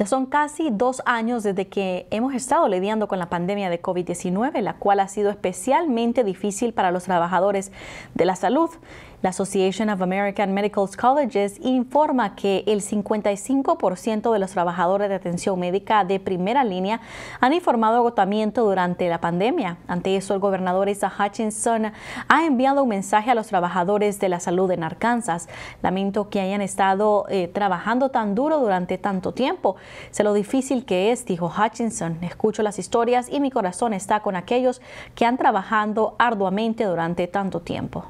Ya son casi dos años desde que hemos estado lidiando con la pandemia de COVID-19, la cual ha sido especialmente difícil para los trabajadores de la salud. La Association of American Medical Colleges informa que el 55% de los trabajadores de atención médica de primera línea han informado agotamiento durante la pandemia. Ante eso, el gobernador Isa Hutchinson ha enviado un mensaje a los trabajadores de la salud en Arkansas. Lamento que hayan estado eh, trabajando tan duro durante tanto tiempo. Sé lo difícil que es, dijo Hutchinson. Escucho las historias y mi corazón está con aquellos que han trabajado arduamente durante tanto tiempo.